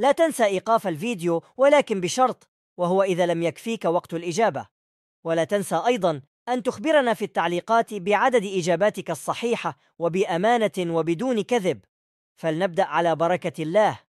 لا تنسى إيقاف الفيديو ولكن بشرط وهو إذا لم يكفيك وقت الإجابة ولا تنسى أيضا أن تخبرنا في التعليقات بعدد إجاباتك الصحيحة وبأمانة وبدون كذب فلنبدأ على بركة الله